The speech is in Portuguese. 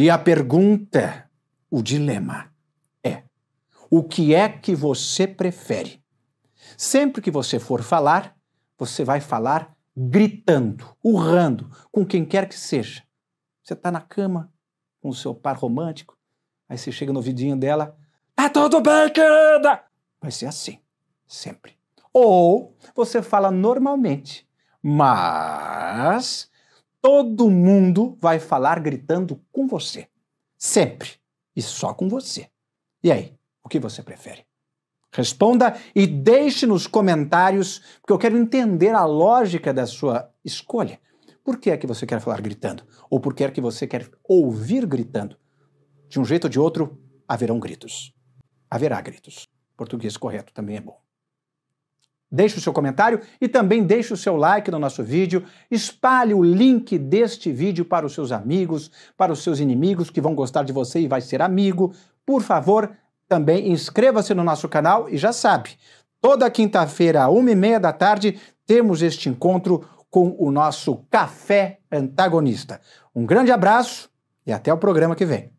E a pergunta, o dilema é: o que é que você prefere? Sempre que você for falar, você vai falar gritando, urrando, com quem quer que seja. Você está na cama com o seu par romântico, aí você chega no vidinho dela, tá tudo bem, querida? Vai ser assim, sempre. Ou você fala normalmente, mas todo mundo vai falar gritando com você. Sempre. E só com você. E aí, o que você prefere? Responda e deixe nos comentários, porque eu quero entender a lógica da sua escolha. Por que é que você quer falar gritando? Ou por que é que você quer ouvir gritando? De um jeito ou de outro, haverão gritos. Haverá gritos. Português correto também é bom. Deixe o seu comentário e também deixe o seu like no nosso vídeo. Espalhe o link deste vídeo para os seus amigos, para os seus inimigos que vão gostar de você e vai ser amigo. Por favor, também inscreva-se no nosso canal e já sabe, toda quinta-feira, uma e meia da tarde, temos este encontro com o nosso Café Antagonista. Um grande abraço e até o programa que vem.